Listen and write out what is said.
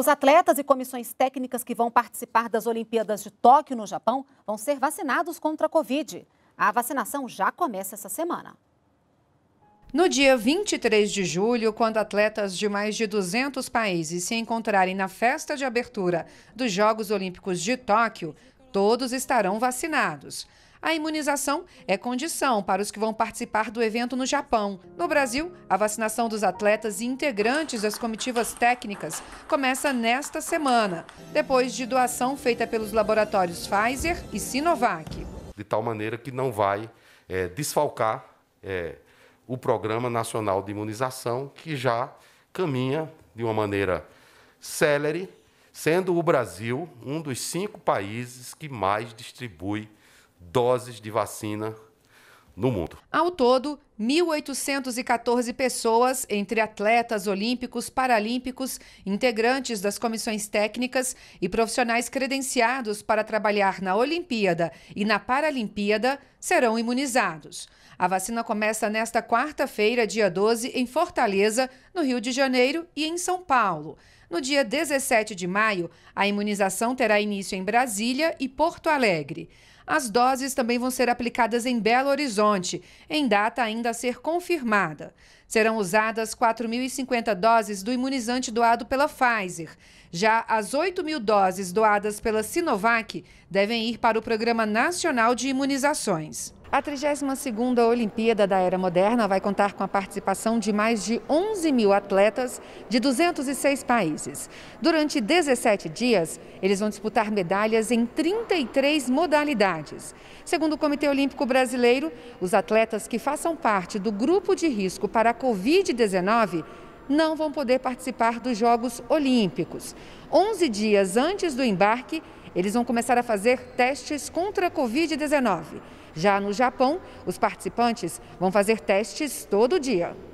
Os atletas e comissões técnicas que vão participar das Olimpíadas de Tóquio, no Japão, vão ser vacinados contra a Covid. A vacinação já começa essa semana. No dia 23 de julho, quando atletas de mais de 200 países se encontrarem na festa de abertura dos Jogos Olímpicos de Tóquio, todos estarão vacinados. A imunização é condição para os que vão participar do evento no Japão. No Brasil, a vacinação dos atletas e integrantes das comitivas técnicas começa nesta semana, depois de doação feita pelos laboratórios Pfizer e Sinovac. De tal maneira que não vai é, desfalcar é, o Programa Nacional de Imunização, que já caminha de uma maneira célere, sendo o Brasil um dos cinco países que mais distribui doses de vacina no mundo. Ao todo, 1.814 pessoas, entre atletas olímpicos, paralímpicos, integrantes das comissões técnicas e profissionais credenciados para trabalhar na Olimpíada e na Paralimpíada, serão imunizados. A vacina começa nesta quarta-feira, dia 12, em Fortaleza, no Rio de Janeiro e em São Paulo. No dia 17 de maio, a imunização terá início em Brasília e Porto Alegre. As doses também vão ser aplicadas em Belo Horizonte, em data ainda ser confirmada. Serão usadas 4.050 doses do imunizante doado pela Pfizer. Já as 8 mil doses doadas pela Sinovac devem ir para o Programa Nacional de Imunizações. A 32ª Olimpíada da Era Moderna vai contar com a participação de mais de 11 mil atletas de 206 países. Durante 17 dias, eles vão disputar medalhas em 33 modalidades. Segundo o Comitê Olímpico Brasileiro, os atletas que façam parte do grupo de risco para a Covid-19 não vão poder participar dos Jogos Olímpicos. 11 dias antes do embarque, eles vão começar a fazer testes contra a Covid-19. Já no Japão, os participantes vão fazer testes todo dia.